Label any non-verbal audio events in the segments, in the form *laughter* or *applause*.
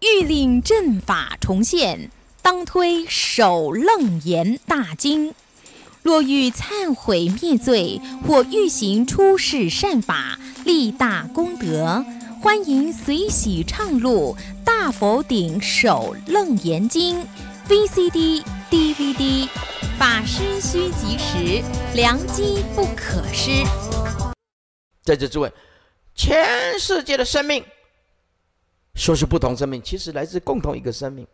欲令阵法重现，当推《首楞严大经》。若欲忏悔灭罪，或欲行出世善法，立大功德，欢迎随喜唱录《大佛顶首楞严经》VCD、DVD。法师需及时，良机不可失。在这之位，全世界的生命。说是不同生命，其实来自共同一个生命，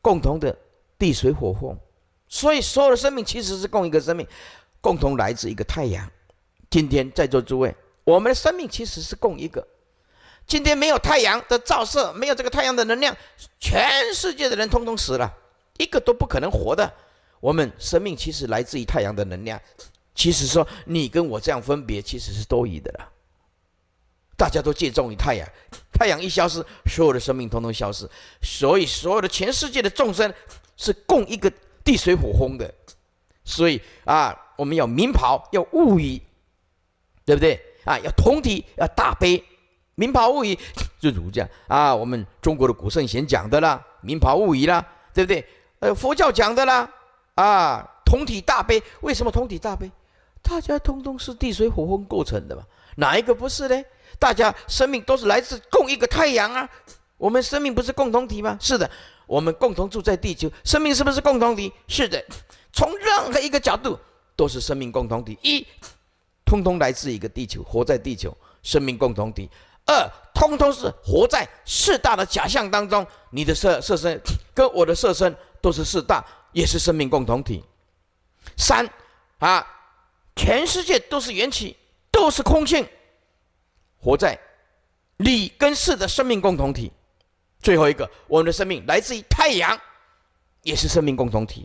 共同的地水火风，所以所有的生命其实是共一个生命，共同来自一个太阳。今天在座诸位，我们的生命其实是共一个。今天没有太阳的照射，没有这个太阳的能量，全世界的人通通死了，一个都不可能活的。我们生命其实来自于太阳的能量，其实说你跟我这样分别，其实是多余的了。大家都借重于太阳，太阳一消失，所有的生命通通消失。所以，所有的全世界的众生是共一个地水火风的。所以啊，我们要明袍，要物语，对不对啊？要同体，要大悲。明袍物语，就儒家啊，我们中国的古圣贤讲的啦，明袍物语啦，对不对？呃，佛教讲的啦，啊，同体大悲。为什么同体大悲？大家通通是地水火风构成的嘛，哪一个不是呢？大家生命都是来自共一个太阳啊！我们生命不是共同体吗？是的，我们共同住在地球，生命是不是共同体？是的，从任何一个角度都是生命共同体。一，通通来自一个地球，活在地球，生命共同体。二，通通是活在四大的假象当中，你的色色身跟我的色身都是四大，也是生命共同体。三，啊，全世界都是缘起，都是空性。活在你跟世的生命共同体。最后一个，我们的生命来自于太阳，也是生命共同体。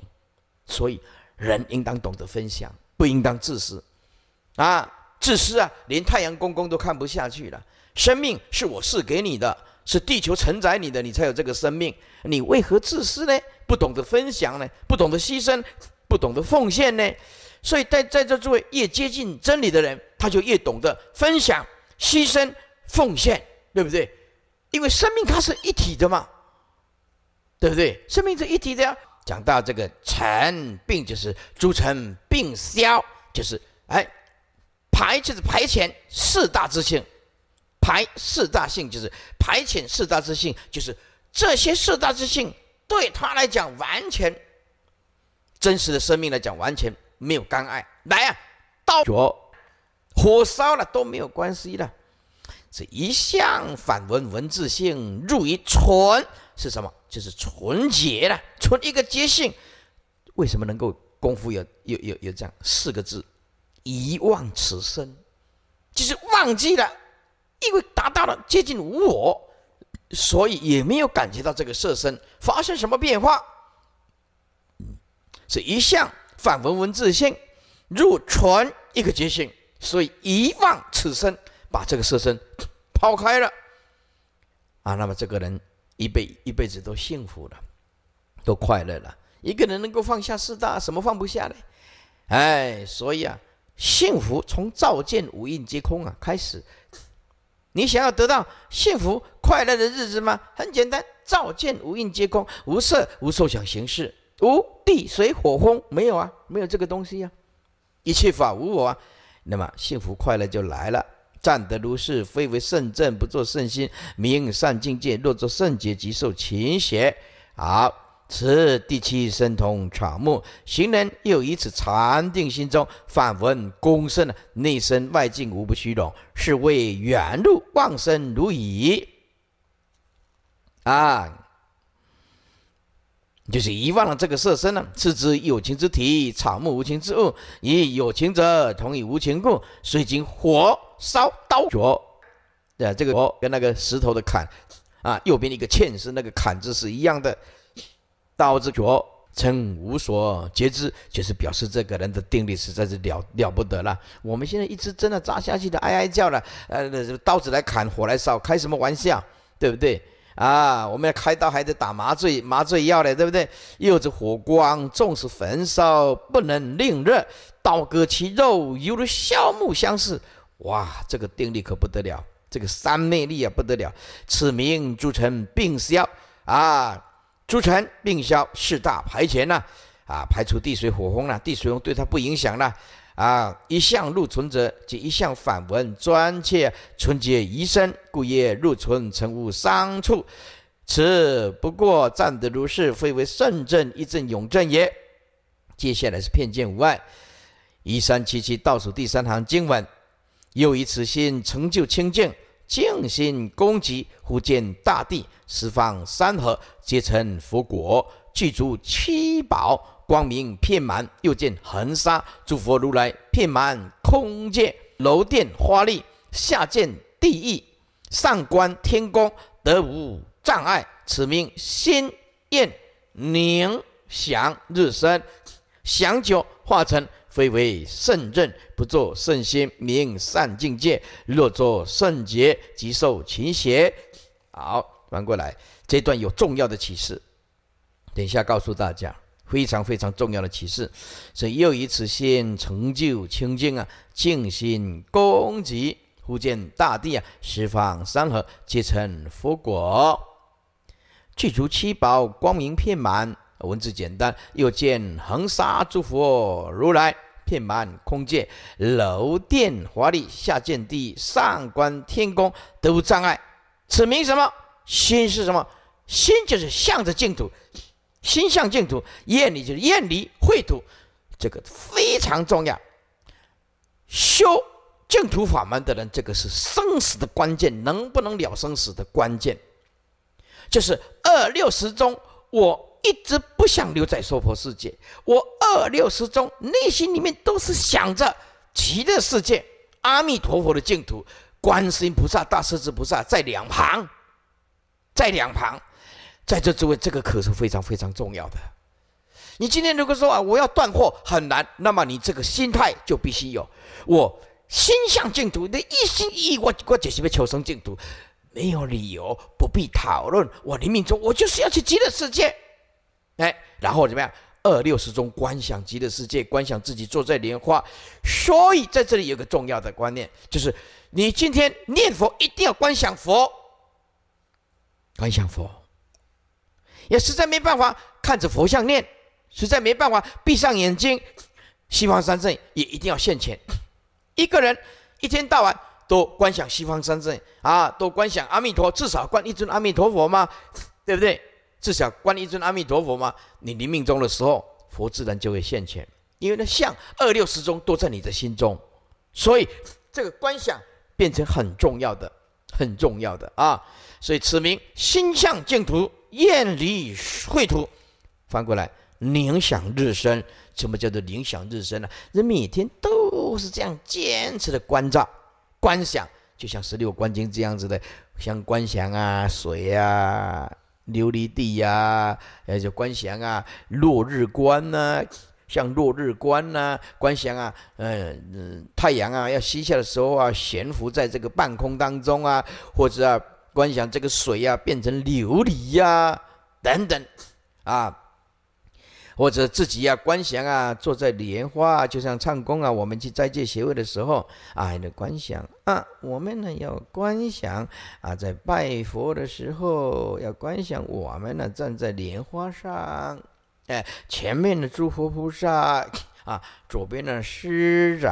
所以，人应当懂得分享，不应当自私。啊，自私啊，连太阳公公都看不下去了。生命是我赐给你的，是地球承载你的，你才有这个生命。你为何自私呢？不懂得分享呢？不懂得牺牲，不懂得奉献呢？所以在在这诸位越接近真理的人，他就越懂得分享。牺牲奉献，对不对？因为生命它是一体的嘛，对不对？生命是一体的呀。讲到这个成病，就是诸成病消，就是哎，排就是排遣四大之性，排四大性就是排遣四大之性，就是这些四大之性对他来讲，完全真实的生命来讲，完全没有干碍。来呀，倒脚。火烧了都没有关系的，这一向反文文字性入于纯是什么？就是纯洁了，纯一个洁性。为什么能够功夫有有有有这样四个字？遗忘此身，就是忘记了，因为达到了接近无我，所以也没有感觉到这个色身发生什么变化。这一向反文文字性入纯一个洁性。所以遗忘此身，把这个色身抛开了啊，那么这个人一辈一辈子都幸福了，都快乐了。一个人能够放下四大，什么放不下呢？哎，所以啊，幸福从照见五蕴皆空啊开始。你想要得到幸福快乐的日子吗？很简单，照见五蕴皆空，无色无受想行识，无地水火风，没有啊，没有这个东西呀，一切法无我啊。那么幸福快乐就来了。善得如是，非为圣正，不作圣心，名善境界；若作圣洁，即受勤邪。好，此第七神通，草木行人又以此禅定心中反闻公身，内身外境无不虚荣，是为圆路，忘生如矣。啊。就是遗忘了这个色身呢？是之有情之体，草木无情之物。以有情者同以无情故，以经火烧刀灼。对，这个哦，跟那个石头的砍，啊，右边一个欠是那个砍字是一样的。刀之灼，称无所截之，就是表示这个人的定力实在是了了不得了。我们现在一直真的扎下去的，哎哎叫了，呃，刀子来砍，火来烧，开什么玩笑，对不对？啊，我们要开刀还得打麻醉，麻醉药嘞，对不对？又是火光，纵使焚烧，不能令热。刀割其肉，犹如削木相似。哇，这个定力可不得了，这个三昧力也不得了。此名诸成病消啊，诸成病消四大排前呐。啊，排除地水火风了，地水风对他不影响了。啊！一向入存者，即一向反闻，专切纯洁余生，故曰入存，诚无伤处。此不过暂得如是，非为圣正一正永正也。接下来是片见无碍，一三七七倒数第三行经文，又以此心成就清净，净心攻击，忽见大地十方山河皆成佛果，具足七宝。光明遍满，又见横沙；诸佛如来遍满空界，楼殿花丽，下见地狱，上观天宫，得无障碍。此名心宴，宁享日升，享久化成，非为圣任，不作圣心，名善境界；若作圣洁，即受勤邪。好，翻过来，这段有重要的启示，等一下告诉大家。非常非常重要的启示，所以又一次先成就清净啊，净心恭敬，忽见大地啊，十方山河皆成佛果，具足七宝，光明遍满。文字简单，又见恒沙诸佛如来，遍满空界，楼殿华丽，下见地上观天宫，都无障碍。此名什么？心是什么？心就是向着净土。心向净土，厌离就是厌离秽土，这个非常重要。修净土法门的人，这个是生死的关键，能不能了生死的关键，就是二六十中，我一直不想留在娑婆世界，我二六十中内心里面都是想着极乐世界、阿弥陀佛的净土，观世音菩萨、大势至菩萨在两旁，在两旁。在这之位，这个可是非常非常重要的。你今天如果说啊，我要断货很难，那么你这个心态就必须有。我心向净土，你一心一意，我我解释为求生净土，没有理由，不必讨论。我临命中，我就是要去极乐世界，哎，然后怎么样？二六十中观想极乐世界，观想自己坐在莲花。所以在这里有个重要的观念，就是你今天念佛一定要观想佛，观想佛。也实在没办法看着佛像念，实在没办法闭上眼睛。西方三圣也一定要现前。一个人一天到晚都观想西方三圣啊，都观想阿弥陀，至少观一尊阿弥陀佛嘛，对不对？至少观一尊阿弥陀佛嘛。你临命终的时候，佛自然就会现前，因为那像二六十中都在你的心中，所以这个观想变成很重要的、很重要的啊。所以此名心相净土。艳丽绘图，翻过来，灵想日深。什么叫做灵想日深呢？人每天都是这样坚持的关照、观想，就像《十六观经》这样子的，像观想啊、水啊、琉璃地呀，还有观想啊、落日观呐，像落日观呐，观想啊，嗯嗯，太阳啊，要西下的时候啊，悬浮在这个半空当中啊，或者啊。观想这个水呀变成琉璃呀等等，啊，或者自己呀观想啊，坐在莲花，就像唱功啊，我们去斋戒协会的时候啊，也观想啊。我们呢要观想啊，在拜佛的时候要观想，我们呢站在莲花上，哎，前面的诸佛菩萨。啊，左边的师长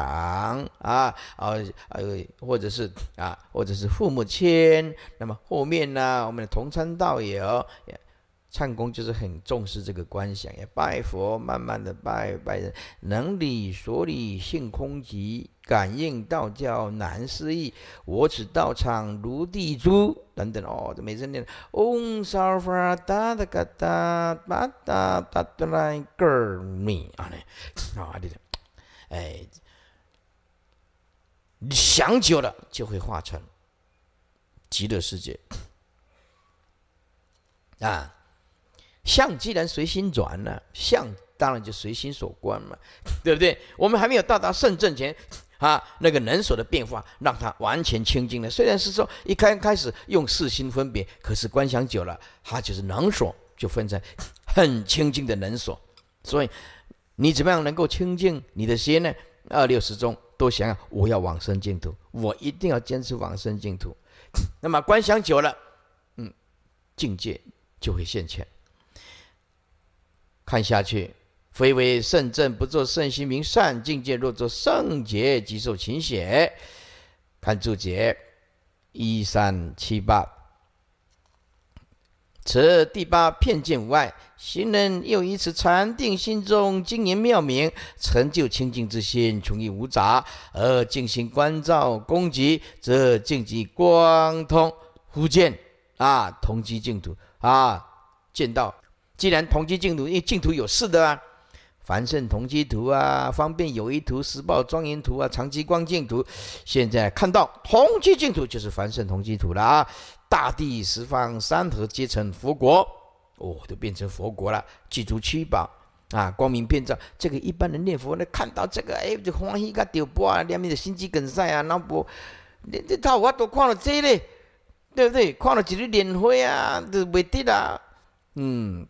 啊，啊啊，或者是啊，或者是父母亲，那么后面呢，我们的同参道友。唱功就是很重视这个观想，要拜佛，慢慢的拜拜人，能理所理性空极，感应道教难思议，我此道场如地珠等等哦，这每次念嗡烧花哒哒嘎哒哒哒哒哒来个咪啊嘞，好阿的，哎，想久了就会化成极乐世界啊。相既然随心转了，相当然就随心所观嘛，*laughs* 对不对？我们还没有到达圣正前，*laughs* 啊，那个能所的变化让它完全清净了。虽然是说一开开始用四心分别，可是观想久了，它就是能所就分成 *laughs* 很清净的能所。所以你怎么样能够清净你的心呢？二六十中都想要我要往生净土，我一定要坚持往生净土。*coughs* 那么观想久了，嗯，境界就会现前。看下去，非为圣正不做圣心，明善境界；若做圣解，即受勤写。看注解一三七八，此第八片见无碍行人，又以此禅定心中精严妙明，成就清净之心，穷一无杂，而尽心观照，攻击，则境界光通，忽见啊，同极净土啊，见到。既然同居净土，因为净土有四的啊，凡圣同居土啊，方便有一土、十报庄严土啊，长居光净土。现在看到同居净土就是凡圣同居土了啊！大地十方三河皆成佛国，哦，都变成佛国了。具足七宝。啊！光明遍照，这个一般人念佛呢，看到这个哎，就欢喜个丢波啊，两你的心肌梗塞啊，那不连这套我都看了，这嘞，对不对？看了几个莲花啊，都未得啦，嗯。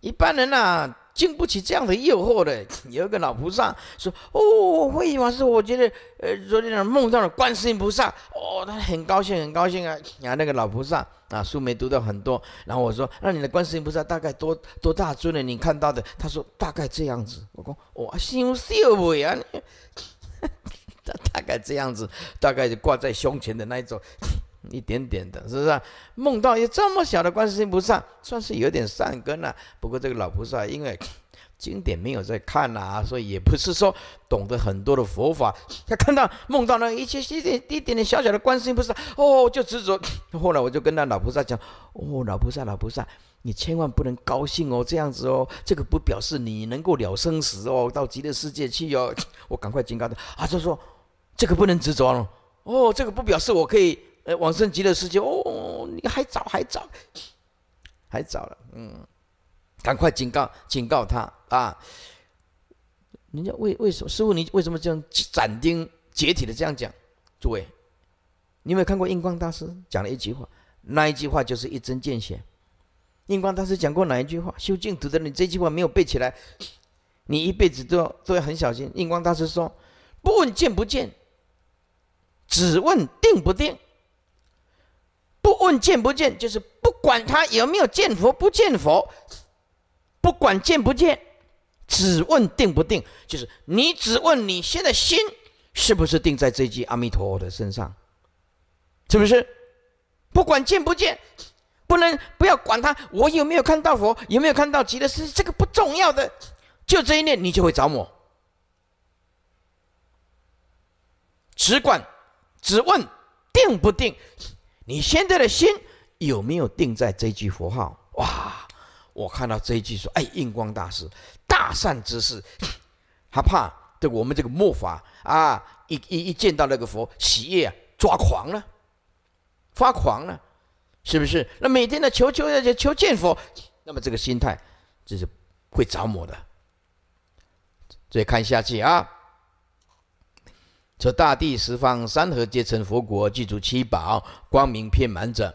一般人呐，经不起这样的诱惑的。*laughs* 有一个老菩萨说：“哦，慧法师，我觉得，呃，昨天梦到了观世音菩萨，哦，他很高兴，很高兴啊。”你那个老菩萨啊，书没读到很多。然后我说：“那你的观世音菩萨大概多多大尊呢？你看到的？”他说：“大概这样子。”我讲：“心无小未啊？他 *laughs* 大概这样子，大概是挂在胸前的那一种。”一点点的是不是啊？梦到一这么小的观世音菩萨，算是有点善根了。不过这个老菩萨因为 *coughs* 经典没有在看呐、啊，所以也不是说懂得很多的佛法。他看到梦到那一些一点一点点小小的观世音菩萨，哦，就执着。后来我就跟他老菩萨讲，哦，老菩萨老菩萨，你千万不能高兴哦，这样子哦，这个不表示你能够了生死哦，到极乐世界去哦。我赶快警告他啊，就说这个不能执着哦，哦，这个不表示我可以。哎，往生极乐世界哦，你还早，还早，还早了，嗯，赶快警告，警告他啊！人家为为什么，师傅你为什么这样斩钉截铁的这样讲？诸位，你有没有看过印光大师讲了一句话？那一句话就是一针见血。印光大师讲过哪一句话？修净土的，你这句话没有背起来，你一辈子都要都要很小心。印光大师说：“不问见不见，只问定不定。”不问见不见，就是不管他有没有见佛不见佛，不管见不见，只问定不定，就是你只问你现在心是不是定在这句阿弥陀佛的身上，是不是？不管见不见，不能不要管他，我有没有看到佛，有没有看到极乐世界，这个不重要的，就这一念你就会着魔。只管只问定不定。你现在的心有没有定在这句佛号？哇！我看到这一句说：“哎，印光大师，大善之士，他怕这我们这个末法啊，一一一见到那个佛，喜悦啊，抓狂了，发狂了，是不是？那每天的求求求求见佛，那么这个心态就是会着魔的。再看下去啊。”则大地十方山河皆成佛国，具足七宝光明遍满者，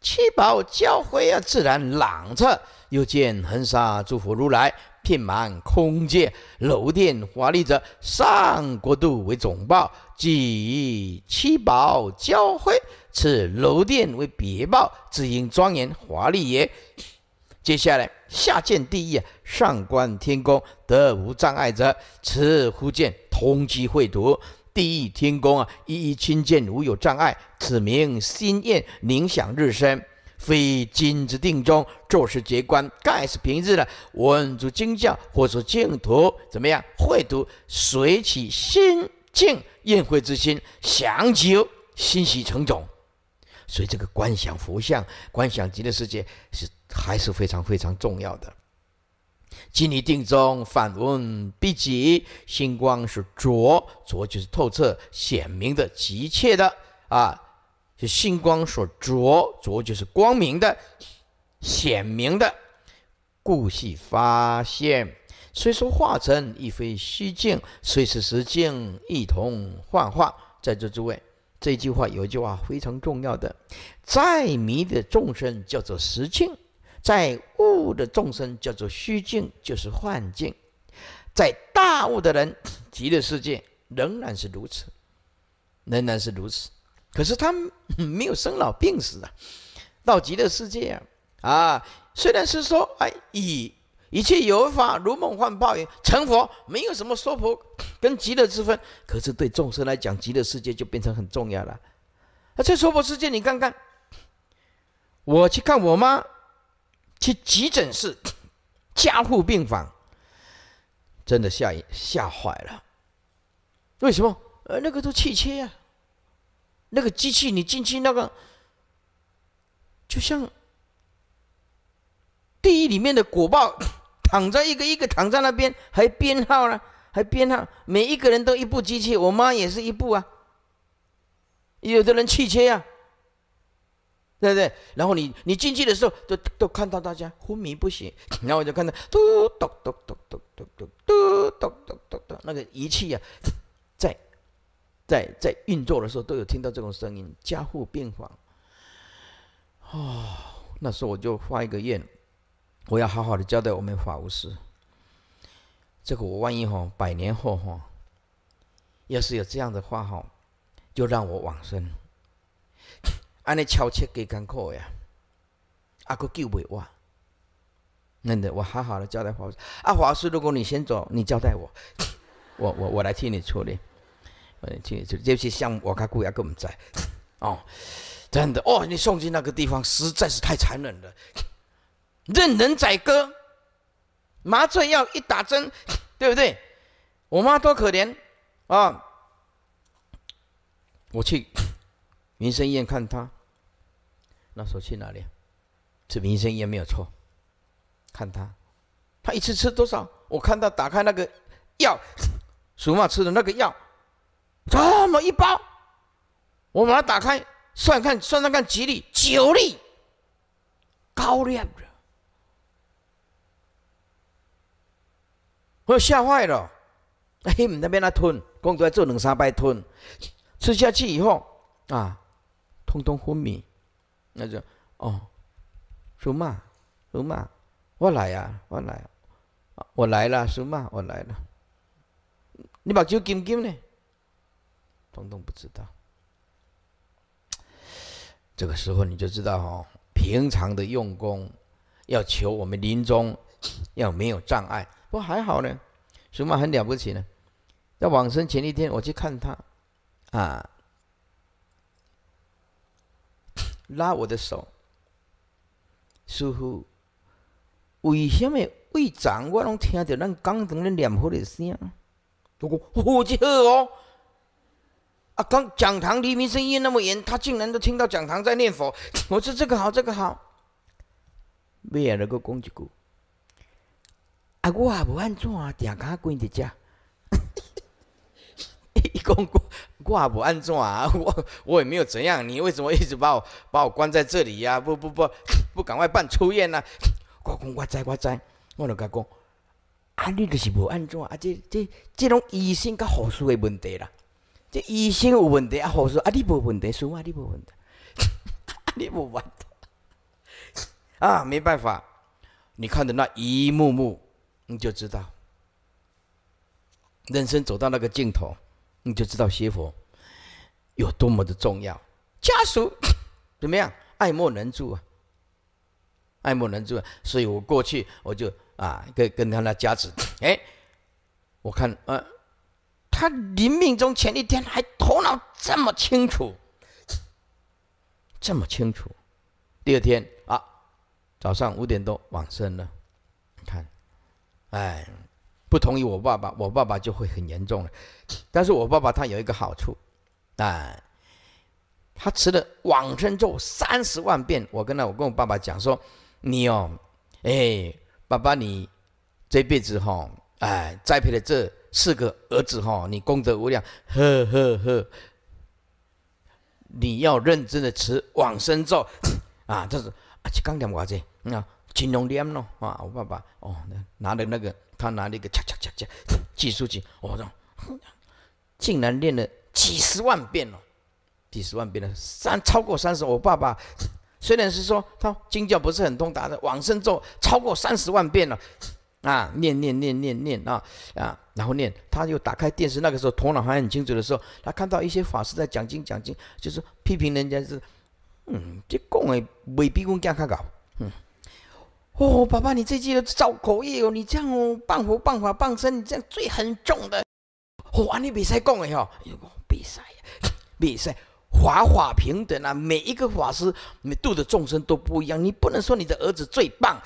七宝交辉啊，自然朗彻。又见恒沙诸佛如来遍满空界楼殿华丽者，上国度为总报，即七宝交辉；此楼殿为别报，只因庄严华丽也。接下来下见地狱，上观天宫，得无障碍者，此忽见通缉秽土。地狱天宫啊，一一亲见，无有障碍。此名心念凝想日深，非金之定中坐是结观，盖是平日的稳住精教，或说净土怎么样？会读随起心境宴会之心，想就心喜成种。所以这个观想佛像、观想极乐世界是还是非常非常重要的。静虑定中，反问必极。星光是灼，灼就是透彻、显明的、急切的啊！是星光所灼，灼就是光明的、显明的。故系发现，虽说化成亦非虚境；虽是实境亦同幻化。在座诸位，这句话有一句话非常重要的：再迷的众生叫做实境。在悟的众生叫做虚境，就是幻境。在大悟的人，*clears throat* 极乐世界仍然是如此，仍然是如此。可是他没有生老病死啊，到极乐世界啊，啊，虽然是说，哎，以一切有法如梦幻泡影，成佛没有什么娑婆 *clears throat* 跟极乐之分。可是对众生来讲，极乐世界就变成很重要了。而在娑婆世界，你看看，我去看我妈。去急诊室、加护病房，真的吓一吓坏了。为什么？呃，那个都汽车啊，那个机器你进去那个，就像地狱里面的果报，躺在一个一个躺在那边，还编号呢，还编号，每一个人都一部机器，我妈也是一部啊。有的人汽车啊。对不对？然后你你进去的时候，都都看到大家昏迷不醒，然后我就看到嘟嘟嘟嘟嘟嘟嘟嘟嘟嘟嘟，那个仪器啊，在在在运作的时候，都有听到这种声音，加护病房。哦，那时候我就发一个愿，我要好好的交代我们法务师，这个我万一哈百年后哈，要是有这样的话哈，就让我往生。安尼超切给艰苦呀，啊，佮救袂活，真的，我好好的交代华师。啊，华师，如果你先走，你交代我，我我我来替你处理，我来替你处理。这些像我家姑爷佮唔在，哦，真的哦，你送去那个地方实在是太残忍了，任人宰割，麻醉药一打针，对不对？我妈多可怜啊！我去民生医院看他。那时候去哪里？这民生也没有错。看他，他一次吃多少？我看到打开那个药，属马吃的那个药，这么一包，我把它打开，算看算算看几粒？九粒，高粱。我吓坏了。那黑那边他吞，光在做两三百吞，吃下去以后啊，通通昏迷。那就哦，叔妈，叔妈，我来呀，我来，我来了，叔妈，我来了。你把酒金金呢？东东不知道。这个时候你就知道哦，平常的用功要求我们临终要没有障碍，不还好呢？什妈很了不起呢。在往生前一天，我去看他，啊。拉我的手，师傅，为什么未早我拢听到咱讲堂的念佛的声？都讲我就好哦。啊，刚讲堂黎明声音那么远，他竟然都听到讲堂在念佛。我说这个好，这个好。没有那个讲一句。啊，我也不安怎，定敢关一只。你 *laughs* 讲过。我不安怎，*laughs* 我我也没有怎样。你为什么一直把我把我关在这里呀？不不不，不赶快办出院呢？*coughs* 我公我知我知，我就甲讲，啊你就是不安怎啊？这这这种医生甲护士的问题啦，这医生有问题啊，护士啊你无问题，说啊，你无问题，你无问题 *laughs* 啊，没办法。你看的那一幕幕，你就知道，人生走到那个尽头。你就知道学佛有多么的重要，家属怎么样？爱莫能助啊，爱莫能助。啊。所以我过去我就啊，跟跟他那家子，哎，我看呃，他临命终前一天还头脑这么清楚，这么清楚，第二天啊，早上五点多往生了，你看，哎。不同意我爸爸，我爸爸就会很严重了。但是我爸爸他有一个好处，啊，他吃了往生咒三十万遍。我跟他，我跟我爸爸讲说，你哦，哎，爸爸你这辈子哈，哎，栽培了这四个儿子哈，你功德无量，呵呵呵。你要认真的吃往生咒啊，这是啊，讲点我这，你看金龙点喽，啊，我爸爸哦，拿着那个。他拿了一个，恰恰恰恰挤出去。我讲，竟然练了几十万遍了，几十万遍了。三超过三十，我爸爸虽然是说他经教不是很通达的，往生咒超过三十万遍了。啊，念念念念念啊啊，然后念。他又打开电视，那个时候头脑还很清楚的时候，他看到一些法师在讲经讲经，就是批评人家是，嗯，这讲的未比我们家较高。嗯。哦，爸爸，你这的造口业哦，你这样哦，半佛半法半身，你这样最很重的。哦，安利比赛讲的吼，有讲比赛，比赛 *coughs* 法法平等啊，每一个法师度的众生都不一样，你不能说你的儿子最棒，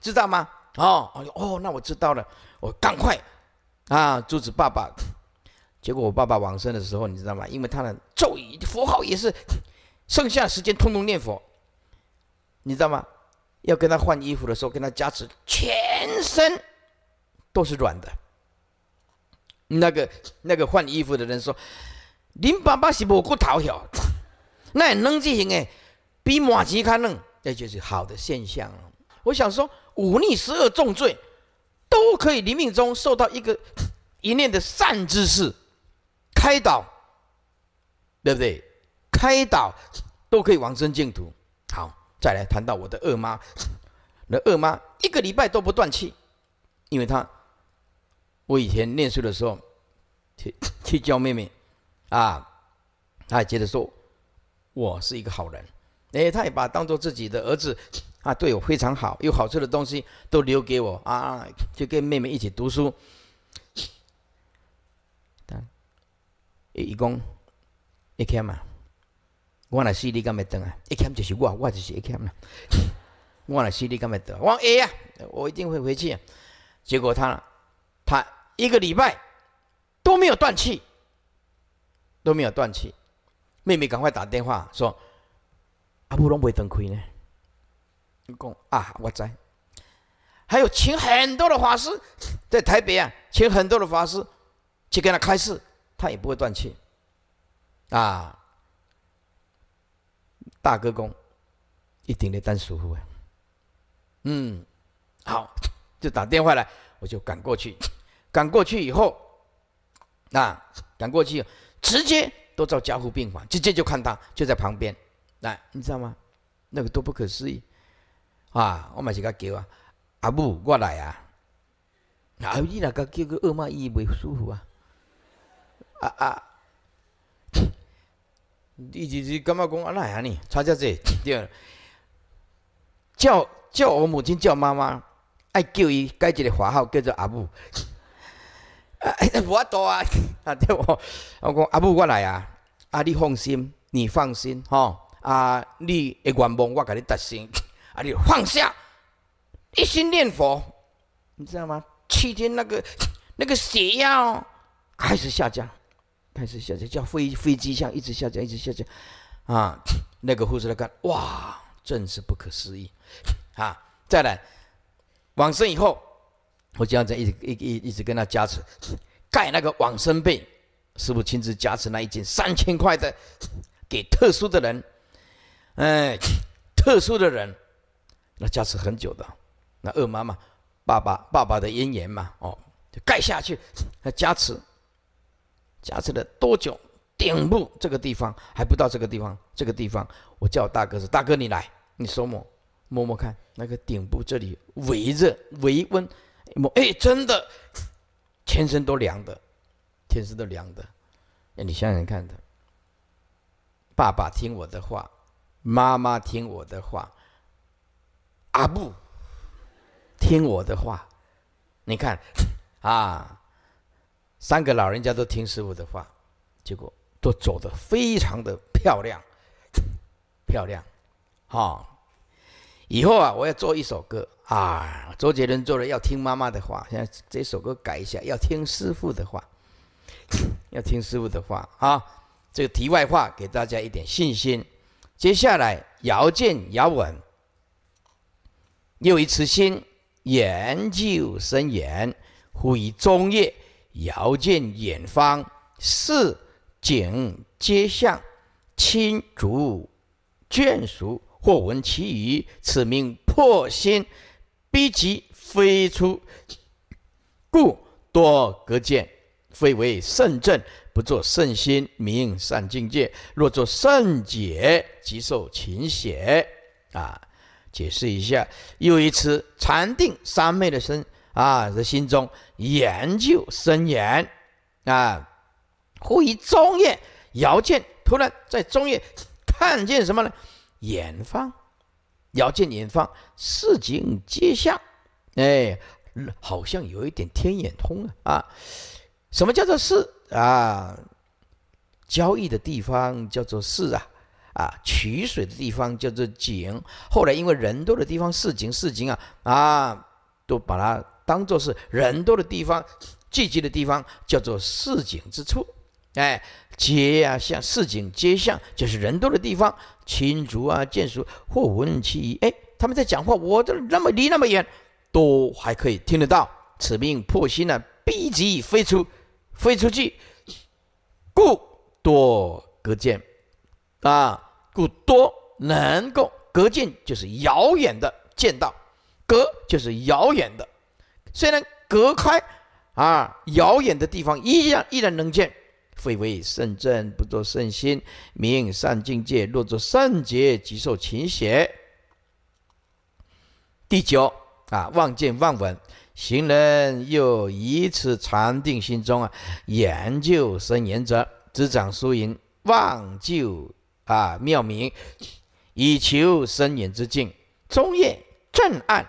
知道吗？哦哦哦，那我知道了，我赶快啊，阻止爸爸。结果我爸爸往生的时候，你知道吗？因为他的咒语佛号也是，*coughs* 剩下时间通通念佛，你知道吗？要跟他换衣服的时候，跟他加持，全身都是软的。那个那个换衣服的人说：“林爸爸是无骨头哟，*laughs* 那能进行诶，比马吉卡呢，那就是好的现象。”我想说，忤逆十二重罪都可以临命中受到一个一念的善知识开导，对不对？开导都可以往生净土。好。再来谈到我的二妈，*laughs* 那二妈一个礼拜都不断气，因为她，我以前念书的时候，去 *laughs* 去教妹妹，啊，她觉得说，我是一个好人，哎，她也把当做自己的儿子，啊，对我非常好，有好吃的东西都留给我，啊，就跟妹妹一起读书，一共一天嘛。我那死你干嘛？断啊！一签就是我，我就是一签啦。*laughs* 我那死你干嘛？断，我会啊，我一定会回去。结果他，他一个礼拜都没有断气，都没有断气。妹妹赶快打电话说：“阿婆不会断亏呢。”你讲啊，我知。还有请很多的法师在台北啊，请很多的法师去跟他开示，他也不会断气啊。大哥公，一定的不舒服啊。嗯，好，就打电话来，我就赶过去，赶过去以后，啊，赶过去，直接都到家护病房，直接就看他就在旁边，来，你知道吗？那个多不可思议啊！我嘛是噶叫啊，阿母，我来啊，啊，你那个叫个二妈伊不舒服啊，啊啊。你就是感觉讲啊那安尼差遮多 *laughs* 对，叫叫我母亲叫妈妈，爱叫伊改一个法号叫做阿母。*laughs* 啊，我到啊，阿 *laughs* 爹我，我讲阿母我来啊，阿你放心，你放心吼，啊你的愿望我给你达成，啊你放下，一心念佛，你知道吗？七天那个那个血压开始下降。开始下降，叫飞飞机向一直下降，一直下降，啊！*coughs* 那个护士来看，哇，真是不可思议，啊！再来往生以后，我这样子一直一一一直跟他加持，盖那个往生被，师傅亲自加持那一件三千块的，给特殊的人，哎，特殊的人，那加持很久的，那二妈妈爸爸爸爸的姻缘嘛，哦，盖下去，那加持。夹持了多久？顶部这个地方还不到这个地方，这个地方，我叫大哥，是大哥，你来，你手摸，摸摸看，那个顶部这里围着围温，摸哎，真的，全身都凉的，全身都凉的，你想想看的。爸爸听我的话，妈妈听我的话，阿布听我的话，你看，*laughs* 啊。三个老人家都听师傅的话，结果都走得非常的漂亮，*coughs* 漂亮，哈！以后啊，我要做一首歌啊，周杰伦做了要听妈妈的话，现在这首歌改一下，要听师傅的话，*coughs* 要听师傅的话啊！这个题外话，给大家一点信心。接下来，遥见遥闻，又一次新研究深研，于中夜。遥见远方，四景皆像，亲竹眷属或闻其语，此名破心，逼其飞出，故多隔见。非为圣正，不作圣心，名善境界；若作圣解，即受勤写。啊，解释一下。又一次禅定三昧的身。啊，在心中研究深严啊，忽一中夜遥见，突然在中夜看见什么呢？远方，遥见远方市井街巷，哎，好像有一点天眼通啊！啊，什么叫做市啊？交易的地方叫做市啊！啊，取水的地方叫做井。后来因为人多的地方市井，市井啊，啊，都把它。当做是人多的地方，聚集的地方叫做市井之处，哎，街呀，像市井街巷，就是人多的地方。青竹啊，箭竹或闻其语，哎，他们在讲话，我都那么离那么远，都还可以听得到。此命破心呢，逼急飞出，飞出去，故多隔见啊，故多能够隔见，就是遥远的见到，隔就是遥远的。虽然隔开，啊，遥远的地方，依然依然能见。非为圣正，不作圣心；明善境界，若作圣洁，即受勤邪。第九啊，望见望闻，行人又以此禅定心中啊，研究生缘者，执掌输赢，望就啊妙明，以求生远之境。中夜正暗。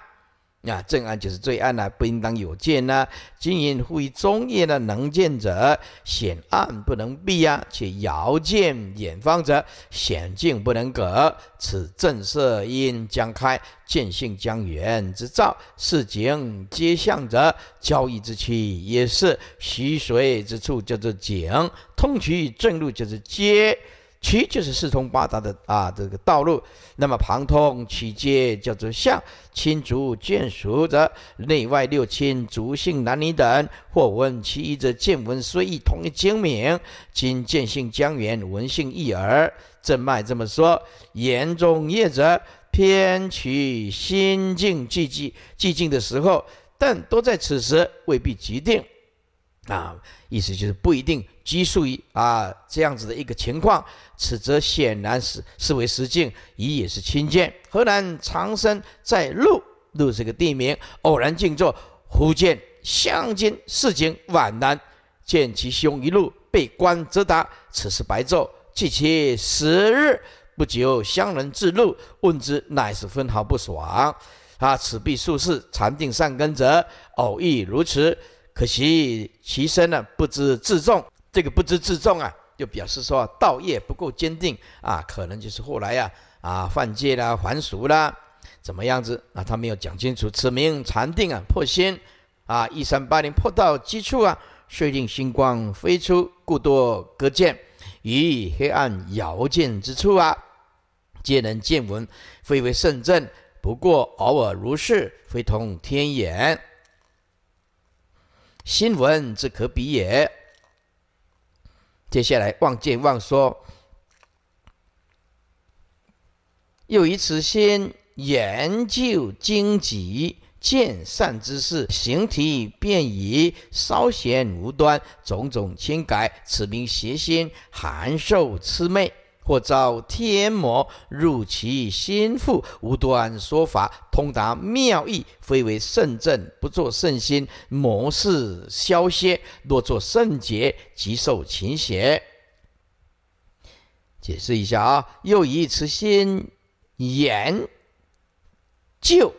那正暗就是罪暗呢，不应当有见呢。经营乎于中业呢，能见者显暗不能避啊。且遥见远方者显境不能隔。此正色因将开，见性将圆之兆。是景皆向者，交易之区也是徐水之处，叫做景，通渠正路就是街。其就是四通八达的啊，这个道路。那么旁通其接叫做相，亲族见熟者，内外六亲，族姓男女等。或闻其一者，见闻虽异，同一精明。今见性江源，闻姓异耳。正脉这么说：言中叶者，偏取心境寂寂寂静的时候，但都在此时，未必即定。啊，意思就是不一定拘束于啊这样子的一个情况。此则显然是视为实境，以也是亲见。河南长生在路，路是个地名。偶然静坐，忽见乡间市井皖南，见其兄一路被官责打。此时白昼，即其十日不久，乡人至路问之，乃是分毫不爽。啊，此必数是禅定善根者，偶亦如此。可惜其身呢，不知自重。这个不知自重啊，就表示说道业不够坚定啊，可能就是后来呀啊犯戒啦、还俗啦，怎么样子？啊，他没有讲清楚。此名禅定啊，破心啊，一三八零破道机础啊，遂定星光飞出故多隔见，于黑暗遥见之处啊，皆能见闻，非为圣正。不过偶尔如是，非同天眼。新闻之可比也。接下来望见望说，又以此心研究经籍，见善之事，形体便已，稍嫌无端，种种迁改，此名邪心，含受魑魅。或遭天魔入其心腹，无端说法，通达妙意，非为圣正，不作圣心，魔事消歇；若作圣洁，即受情邪。解释一下啊，又以此心研究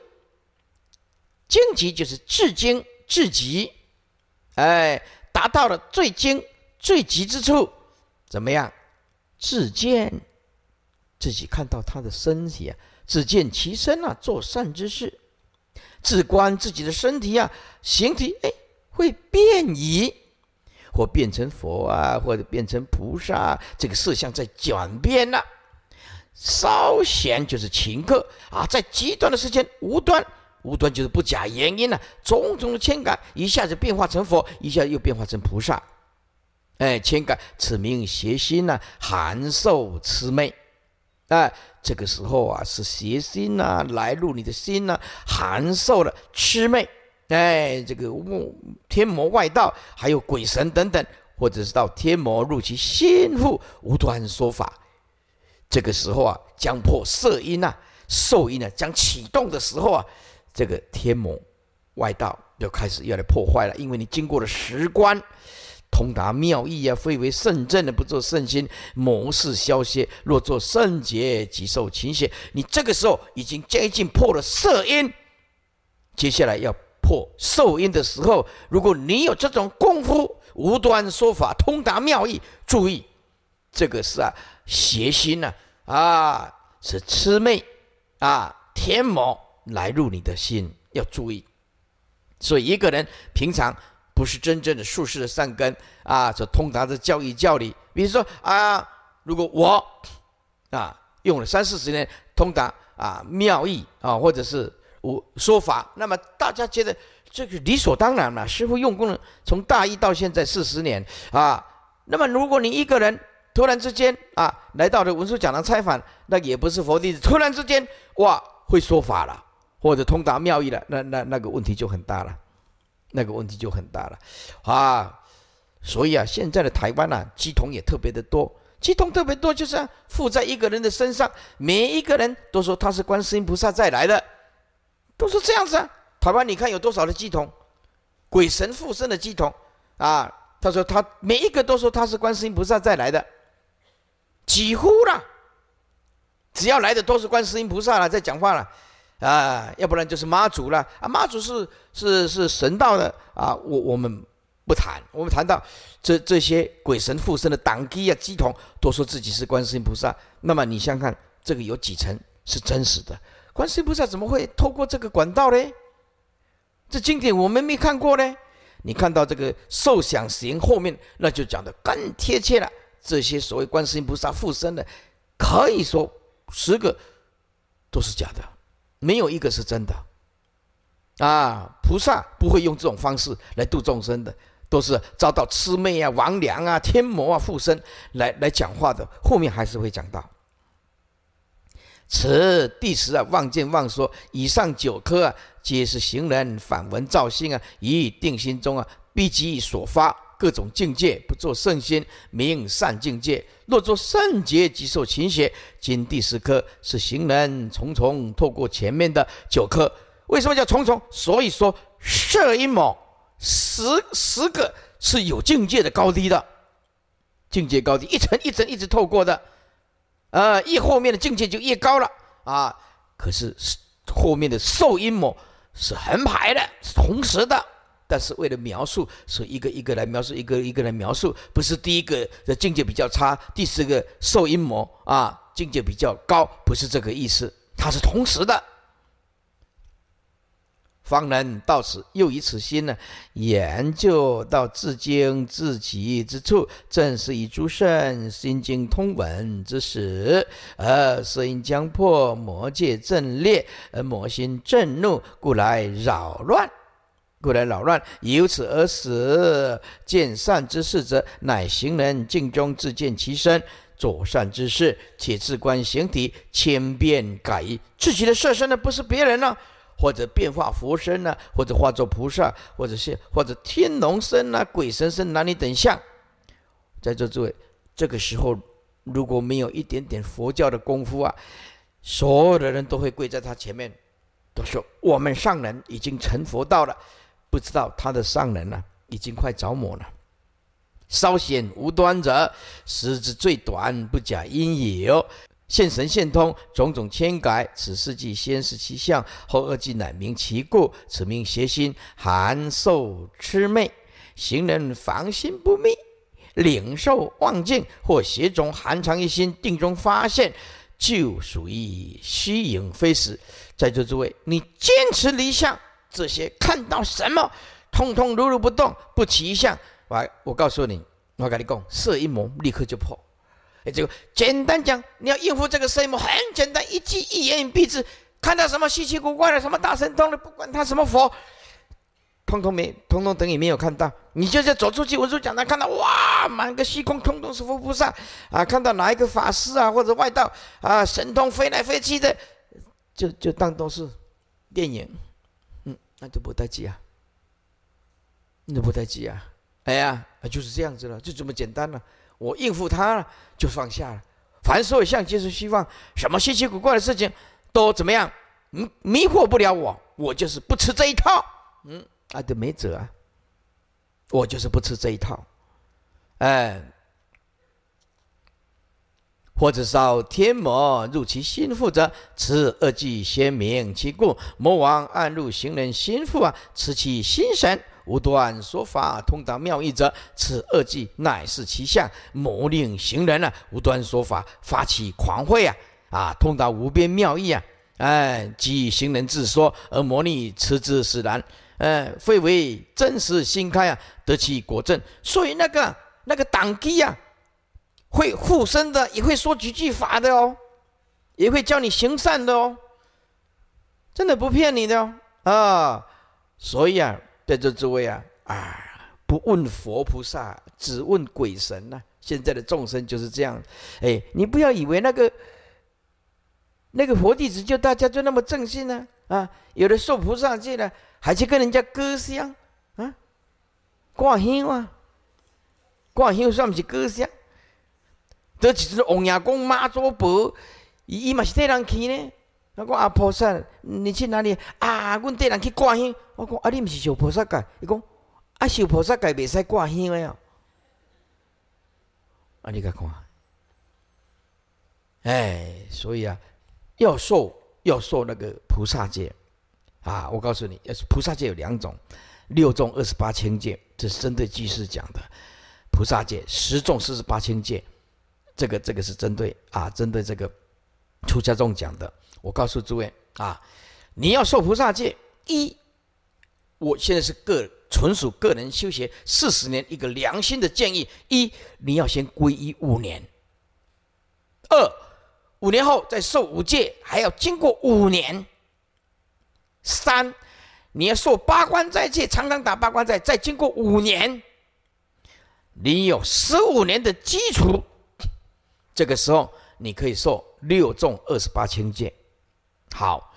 经极，就是至精至极，哎，达到了最精最极之处，怎么样？自见，自己看到他的身体啊，自见其身啊，做善之事，自观自己的身体啊，形体哎，会变异，或变成佛啊，或者变成菩萨，这个色相在转变呐。稍闲就是顷刻啊，在极端的时间，无端无端就是不假原因呢，种种的牵感一下子变化成佛，一下又变化成菩萨。哎，千感此名邪心呐，含受魑魅。哎，这个时候啊，是邪心呐来入你的心呐，含受了魑魅。哎，这个天魔外道，还有鬼神等等，或者是到天魔入其心腹，无端说法。这个时候啊，将破色音呐，受音呢将启动的时候啊，这个天魔外道就开始要来破坏了，因为你经过了十关。通达妙意啊，非为圣正的，不做圣心，谋事消歇；若做圣洁，即受情邪。你这个时候已经接近破了色因，接下来要破受因的时候，如果你有这种功夫，无端说法，通达妙意，注意，这个是啊，邪心呐、啊，是痴魅啊，天魔来入你的心，要注意。所以一个人平常。不是真正的术士的善根啊，所通达的教义教理。比如说啊，如果我啊用了三四十年通达啊妙义啊，或者是我说法，那么大家觉得这个理所当然了。师傅用功从大一到现在四十年啊，那么如果你一个人突然之间啊来到了文殊讲堂参访，那也不是佛弟子。突然之间哇会说法了，或者通达妙义了，那那那个问题就很大了。那个问题就很大了，啊，所以啊，现在的台湾啊，乩童也特别的多，乩童特别多，就是附在一个人的身上，每一个人都说他是观世音菩萨再来的，都是这样子啊。台湾你看有多少的乩童，鬼神附身的乩童啊，他说他每一个都说他是观世音菩萨再来的，几乎啦，只要来的都是观世音菩萨了，在讲话了。啊，要不然就是妈祖了啊！妈祖是是是神道的啊，我我们不谈。我们谈到这这些鬼神附身的党基啊、鸡统，都说自己是观世音菩萨。那么你想看这个有几层是真实的？观世音菩萨怎么会透过这个管道呢？这经典我们没看过呢。你看到这个受想行后面，那就讲的更贴切了。这些所谓观世音菩萨附身的，可以说十个都是假的。没有一个是真的，啊！菩萨不会用这种方式来度众生的，都是遭到魑魅啊、魍魉啊、天魔啊附身来来讲话的。后面还是会讲到，此第十啊望见望说，以上九科啊，皆是行人反闻造性啊，以定心中啊，必急所发。各种境界不做圣心，名善境界；若做圣洁，即受勤邪。今第十科是行人重重透过前面的九科，为什么叫重重？所以说摄阴魔十十个是有境界的高低的，境界高低一层一层一直透过的，呃，越后面的境界就越高了啊。可是后面的受阴谋是横排的，同时的。但是为了描述，所以一个一个来描述，一个一个来描述，不是第一个的境界比较差，第四个受阴魔啊境界比较高，不是这个意思，它是同时的，方能到此又一次心呢研究到至精至极之处，正是以诸圣心经通文之时，而声音将破，魔界正裂，而魔心震怒，故来扰乱。故来扰乱，由此而死。见善之事者，乃行人尽忠自见其身；做善之事，且自观形体，千变改自己的色身呢？不是别人呢？或者变化佛身呢？或者化作菩萨，或者是或者天龙身啊、鬼神身，男女等相。在座诸位，这个时候如果没有一点点佛教的功夫啊，所有的人都会跪在他前面，都说我们上人已经成佛道了。不知道他的上人呢，已经快着魔了。稍显无端者，时之最短不假，因有现神现通种种千改。此世即先是其相，后二境乃明其故。此名邪心，含受痴昧，行人防心不密，领受妄境，或邪中含藏一心，定中发现，就属于虚影非实。在座诸位，你坚持离相。这些看到什么，通通如如不动，不起一相。我我告诉你，我跟你讲，色一魔立刻就破。哎，就简单讲，你要应付这个色一魔，很简单，一句一言以蔽之，看到什么稀奇古怪的，什么大神通的，不管他什么佛，通通没，通通等于没有看到。你就是走出去，我就讲他看到哇，满个虚空通通是佛菩萨啊，看到哪一个法师啊，或者外道啊，神通飞来飞去的，就就当都是电影。那都不带急啊，那不带急啊，哎呀，就是这样子了，就这么简单了。我应付他，了，就放下了。凡所有相，皆是虚妄。什么稀奇古怪的事情，都怎么样？迷迷惑不了我，我就是不吃这一套。嗯，那就没辙啊。我就是不吃这一套。哎。或者烧天魔入其心腹者，此恶计先明其故；魔王暗入行人心腹啊，持其心神，无端说法，通达妙意者，此恶计乃是其相。魔令行人啊，无端说法，发起狂会啊，啊，通达无边妙意啊，哎，即行人自说，而魔力持之使然。嗯，会为真实心开啊，得其果证。所以那个那个党机啊。会护身的，也会说几句法的哦，也会教你行善的哦，真的不骗你的哦啊！所以啊，在座诸位啊啊，不问佛菩萨，只问鬼神啊。现在的众生就是这样，哎，你不要以为那个那个佛弟子就大家就那么正信呢啊，有的受菩萨戒呢，还去跟人家歌香啊，挂香啊，挂香算不是歌香？得一只王爷公马祖伯，伊伊嘛是带人去呢。我讲阿菩萨，你去哪里？啊，阮带人去挂香。我讲啊，你毋是受菩萨戒？伊讲啊，受菩萨戒袂使挂香的呀。啊，你甲看，哎，所以啊，要受要受那个菩萨戒啊。我告诉你，菩萨戒有两种，六种二十八千戒，这是针对居士讲的菩萨戒；十种四十八千戒。这个这个是针对啊，针对这个出家众讲的。我告诉诸位啊，你要受菩萨戒，一，我现在是个纯属个人修学四十年一个良心的建议，一，你要先皈依五年；二，五年后再受五戒，还要经过五年；三，你要受八关斋戒，常常打八关斋，再经过五年，你有十五年的基础。这个时候，你可以受六重二十八轻戒。好，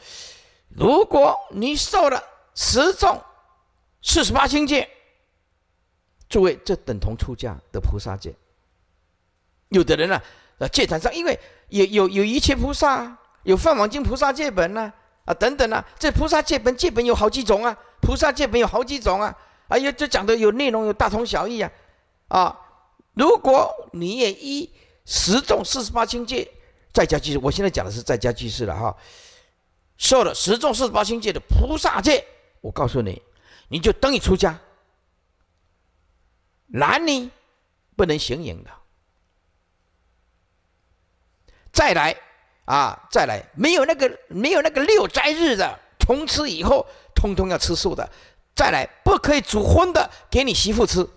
如果你受了十重四十八轻戒，诸位，这等同出家的菩萨戒。有的人呢，呃，戒坛上因为有有有一切菩萨，有《梵王经》菩萨戒本呐，啊等等啊，这菩萨戒本戒本有好几种啊，菩萨戒本有好几种啊，哎呀，这讲的有内容，有大同小异啊，啊，如果你也一。十种四十八清界在家居士，我现在讲的是在家居士了哈。受了十种四十八清界的菩萨戒，我告诉你，你就等于出家，男呢不能行淫的。再来啊，再来，没有那个没有那个六斋日的，从此以后通通要吃素的。再来，不可以煮荤的给你媳妇吃。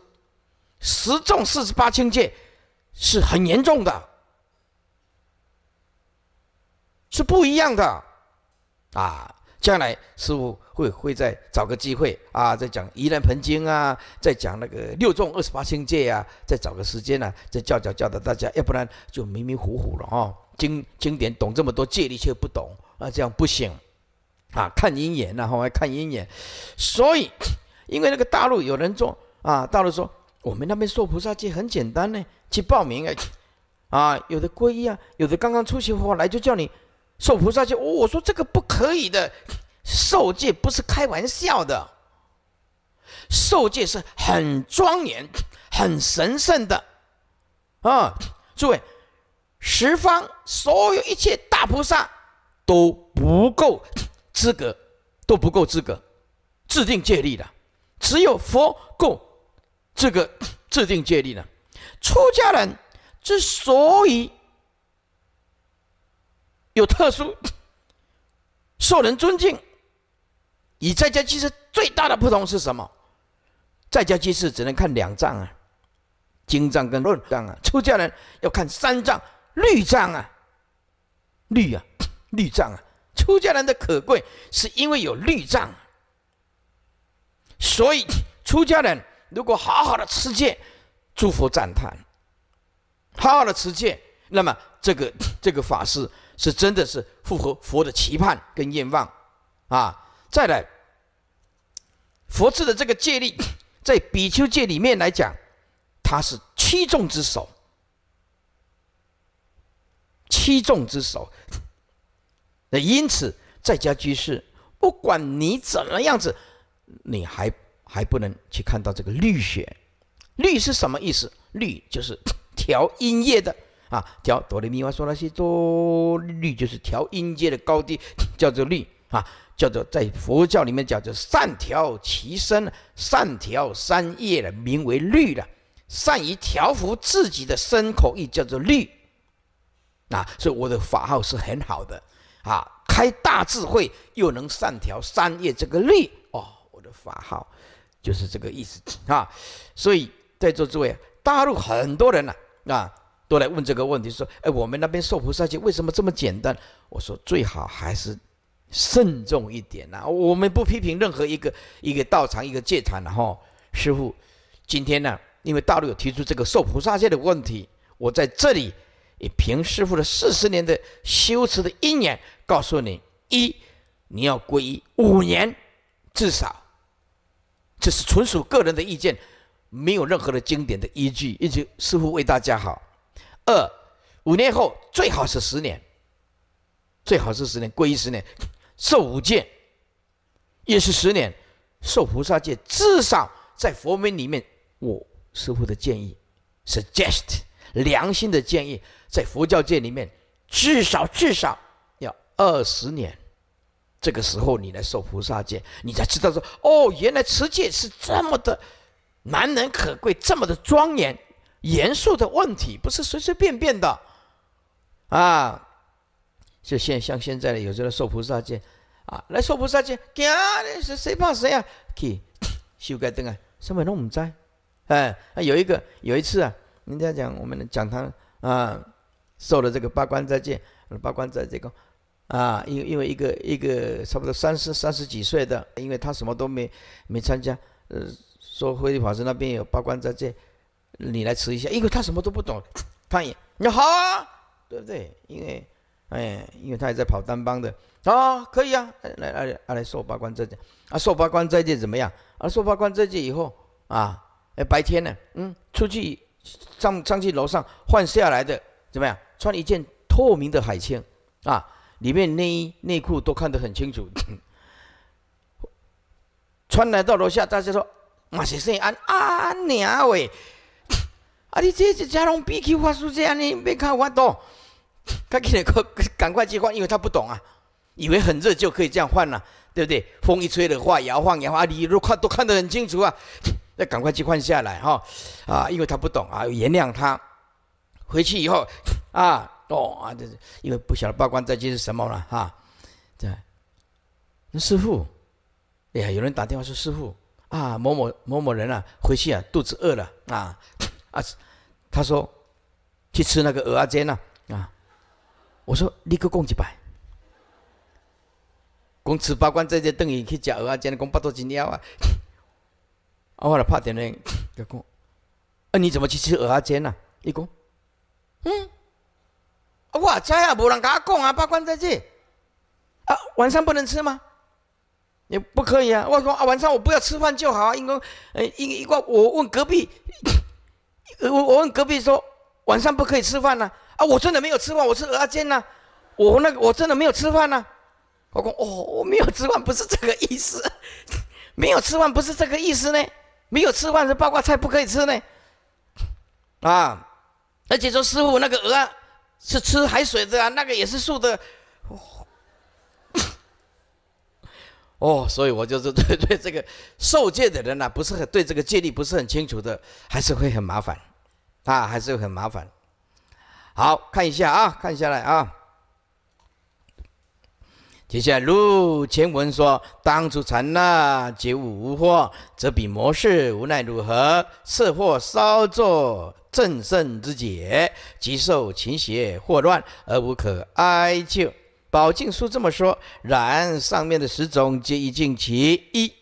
十种四十八清界。是很严重的，是不一样的，啊，将来师傅会会再找个机会啊，再讲《盂兰盆经》啊，再讲那个六种二十八星界啊，再找个时间呢，再教教教导大家，要不然就迷迷糊糊了哈。经经典懂这么多，戒律却不懂，啊，这样不行，啊，看鹰缘啊，后还看鹰缘，所以因为那个大陆有人做啊，大陆说我们那边做菩萨戒很简单呢。去报名啊，啊，有的皈依啊，有的刚刚出席佛来就叫你受菩萨戒。我说这个不可以的，受戒不是开玩笑的，受戒是很庄严、很神圣的。啊，诸位，十方所有一切大菩萨都不够资格，都不够资格制定戒律的，只有佛够这个制定戒律的。出家人之所以有特殊、*laughs* 受人尊敬，与在家居士最大的不同是什么？在家居士只能看两章啊，经章跟论章啊；出家人要看三章、律章啊，律啊、*coughs* 律章啊。出家人的可贵是因为有律章，所以出家人如果好好的持戒。诸佛赞叹，好好的持戒，那么这个 *coughs* 这个法师是真的是符合佛的期盼跟愿望啊！再来，佛智的这个戒律，*coughs* 在比丘戒里面来讲，它是七众之首，七众之首。那因此在家居士，不管你怎么样子，你还还不能去看到这个绿选。律是什么意思？律就是调音乐的啊，调哆来咪发嗦拉西哆，律就是调音阶的高低，叫做律啊，叫做在佛教里面叫做善调其身，善调三叶的名为律了，善于调服自己的身口意叫做律啊，所以我的法号是很好的啊，开大智慧又能善调三叶这个律哦，我的法号就是这个意思啊，所以。在座诸位，大陆很多人呢，啊，都来问这个问题，说：“哎，我们那边受菩萨戒为什么这么简单？”我说：“最好还是慎重一点。”呐，我们不批评任何一个一个道场、一个戒坛的哈。师傅，今天呢，因为大陆有提出这个受菩萨戒的问题，我在这里也凭师傅的四十年的修持的因缘，告诉你：一，你要皈依五年，至少。这是纯属个人的意见。没有任何的经典的依据，一直师傅为大家好。二五年后最好是十年，最好是十年归十年，受五戒也是十年，受菩萨戒至少在佛门里面，我师傅的建议，suggest 良心的建议，在佛教界里面至少至少要二十年，这个时候你来受菩萨戒，你才知道说哦，原来持戒是这么的。难能可贵，这么的庄严、严肃的问题，不是随随便便的，啊！就现像现在的有时候受菩萨戒，啊，来受菩萨戒，行，谁谁怕谁啊？去修改灯啊，什么人都唔知。哎，有一个有一次啊，人家讲我们的讲堂啊，受了这个八关斋戒，八关斋这个，啊，因因为一个一个差不多三十三十几岁的，因为他什么都没没参加，呃。说慧律法师那边有八关斋戒，你来吃一下。因为他什么都不懂，翻 *tsk* 译你好啊，对不对？因为，哎，因为他也在跑单帮的啊，可以啊，来来来，来受八关斋戒啊，受八关斋戒怎么样？啊，受八关斋戒以后啊，哎，白天呢，嗯，出去上上去楼上换下来的怎么样？穿一件透明的海青啊，里面内衣内裤都看得很清楚，*coughs* 穿来到楼下，大家说。嘛是说，安按啊喂，*laughs* 啊！你这一家拢比起法叔这安尼，要看我多。*laughs* 赶紧来，快赶快去换，因为他不懂啊，以为很热就可以这样换了，对不对？风一吹的话，摇晃摇晃，你都看都看得很清楚啊，*laughs* 那赶快去换下来哈！啊，因为他不懂啊，原谅他。回去以后，啊，哦啊，这因为不晓得八卦在即是什么了哈。对，那师傅，哎呀，有人打电话说师傅。啊，某某某某人啊，回去啊，肚子饿了啊，啊，他说去吃那个蚵仔煎呐啊，我说你去讲一百，讲吃八罐在这等于去吃蚵仔煎，讲八多斤了啊，啊，我怕点呢。话，讲，啊，你怎么去吃蚵仔煎呐？伊讲，嗯，我啊啊，无人甲我讲啊，八罐在这，啊，晚上不能吃吗？也不可以啊！我说啊，晚上我不要吃饭就好啊。因为，呃，因一个，我问隔壁，我 *coughs* 我问隔壁说，晚上不可以吃饭呢？啊，我真的没有吃饭，我是鹅尖呢，我那个我真的没有吃饭呢。我说哦，我没有吃饭，不是这个意思，*laughs* 没有吃饭不是这个意思呢，没有吃饭是包括菜不可以吃呢。啊，而且说师傅那个鹅是吃海水的，啊，那个也是素的。哦，所以我就是对 *laughs* 对这个受戒的人呢，不是很对这个戒律不是很清楚的，还是会很麻烦，啊，还是很麻烦。好看一下啊，看下来啊。接下来如前文说：“当初禅那九五无惑，则彼魔事无奈如何？是或稍作正胜之解，即受情邪惑乱而无可哀求。宝镜书这么说：然上面的十种皆已尽其一。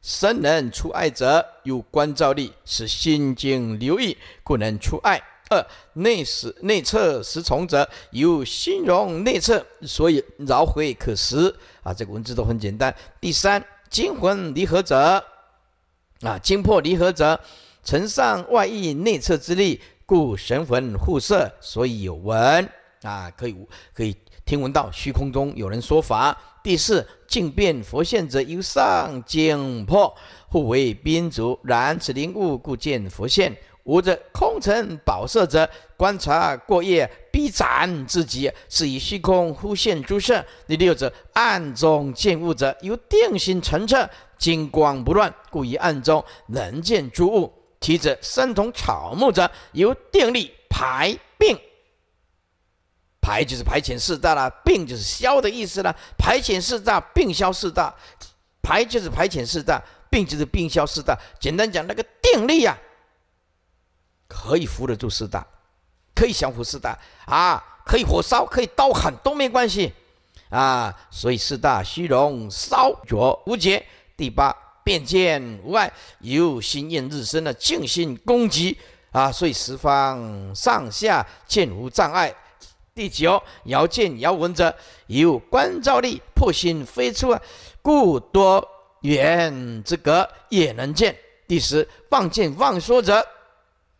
生能出爱者，有关照力，使心境留意，故能出爱。二内使内测实从者，有心容内测，所以饶回可食。啊，这个文字都很简单。第三，精魂离合者，啊，精魄离合者，承上外意内测之力，故神魂互摄，所以有闻。啊，可以可以。听闻到虚空中有人说法。第四，见变佛现者，由上境破，互为宾主。然此灵物，故见佛现。五者，空尘宝色者，观察过夜，必斩自己，是以虚空忽现诸色。第六者，暗中见物者，由定心澄澈，金光不乱，故以暗中能见诸物。其者，身同草木者，由定力排病。排就是排遣四大啦，病就是消的意思啦。排遣四大，病消四大；排就是排遣四大，病就是病消四大。简单讲，那个定力呀，可以扶得住四大，可以降服四大啊，可以火烧，可以刀砍都没关系啊。所以四大虚荣、烧灼、无解。第八，变见无碍，由心念日生的静心攻击啊，所以十方上下见无障碍。第九遥见遥闻者，有观照力破心非出，啊，故多远之隔也能见。第十望见望说者，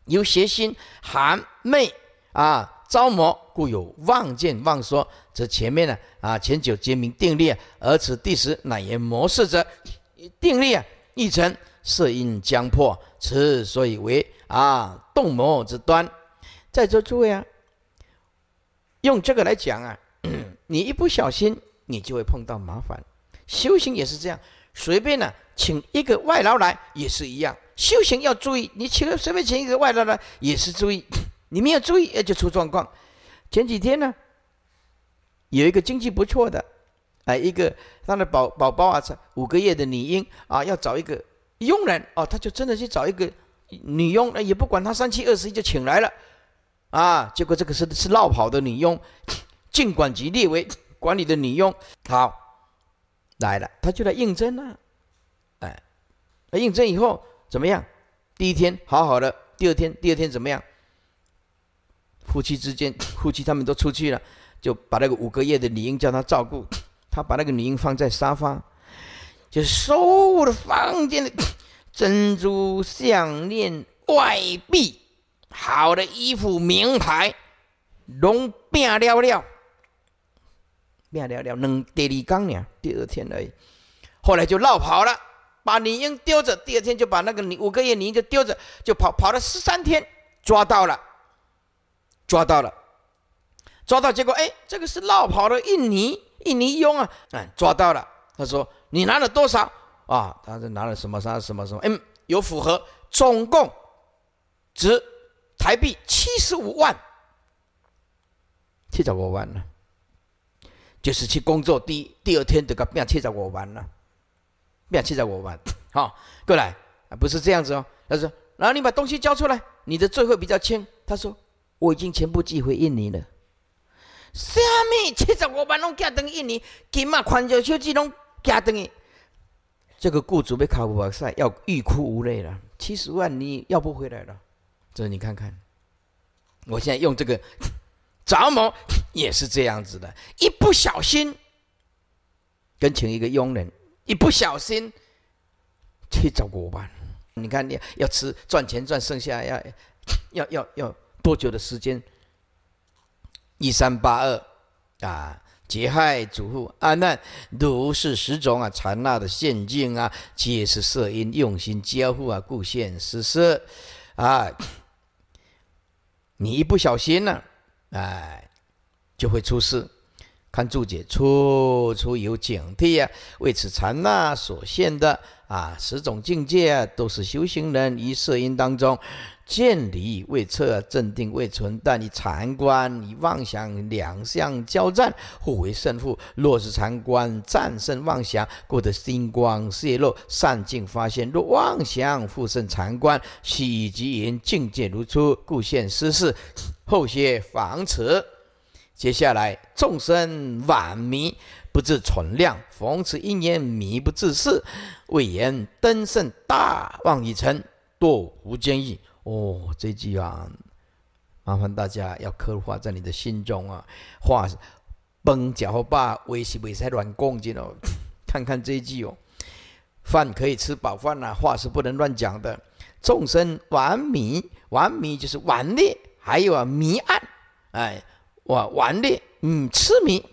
有邪心含魅啊招魔，故有望见望说。这前面呢啊前九皆名定力，而此第十乃言模式者，定力啊亦成色印将破，此所以为啊动魔之端。在座诸位啊。用这个来讲啊，*clears throat* 你一不小心，你就会碰到麻烦。修行也是这样，随便呢，请一个外劳来也是一样。修行要注意，你请随便请一个外劳来也是注意，*clears throat* 你没有注意，就出状况。前几天呢，有一个经济不错的，哎，一个他的宝宝宝啊，才五个月的女婴啊，要找一个佣人哦，他就真的去找一个女佣，也不管他三七二十一，就请来了。啊，结果这个是是绕跑的女佣，*coughs* 尽管级列为 *coughs* 管理的女佣。好，来了，他就来应征了。哎，那应征以后怎么样？第一天好好的，第二天第二天怎么样？夫妻之间，*coughs* 夫妻他们都出去了，就把那个五个月的女婴叫他照顾。他把那个女婴放在沙发，就收我的房间的珍珠项链、外币。好的衣服，名牌，龙，变了了，变了了。能第二天呢？第二天而已，后来就绕跑了，把女婴丢着。第二天就把那个五个月女婴就丢着，就跑跑了十三天，抓到了，抓到了，抓到结果，哎，这个是绕跑的印尼印尼佣啊，哎，抓到了。他说你拿了多少啊？他是拿了什么啥什么什么，嗯，有符合，总共值。台币七十五万，七十五万了，就是去工作第第二天，这个变七十五万了，变七十五万，好，过来啊，不是这样子哦。他说，然后你把东西交出来，你的罪会比较轻。他说，我已经全部寄回印尼了。什么七十五万拢寄登印尼，金嘛款就手机拢寄登去。这个雇主被卡布瓦塞要欲哭无泪了，七十万你要不回来了。这你看看，我现在用这个着魔也是这样子的，一不小心跟请一个佣人，一不小心去找伙伴。你看，你要吃赚钱赚剩下要要要要多久的时间？一三八二啊，劫害主父啊，那如是十种啊，缠纳的陷阱啊，皆是色因用心交互啊，故现实色啊。你一不小心呢，哎，就会出事。看注解，处处有警惕啊。为此禅那所现的啊十种境界啊，都是修行人于色音当中，见离未测，镇定未存。但你禅观与妄想两相交战，互为胜负。若是禅观战胜妄想，故得心光泄露，善境发现；若妄想复胜禅观，喜即言境界如初，故现失事。后些防此。接下来，众生晚迷，不自存量；逢此一年，迷不自是，未言登圣，大望语成堕无间意。哦，这句啊，麻烦大家要刻画在你的心中啊。话崩脚巴，为是为些乱供知哦。看看这句哦，饭可以吃饱，饭呐，话是不能乱讲的。众生妄迷，妄迷就是妄劣，还有啊迷暗，哎。我玩的，嗯，痴迷，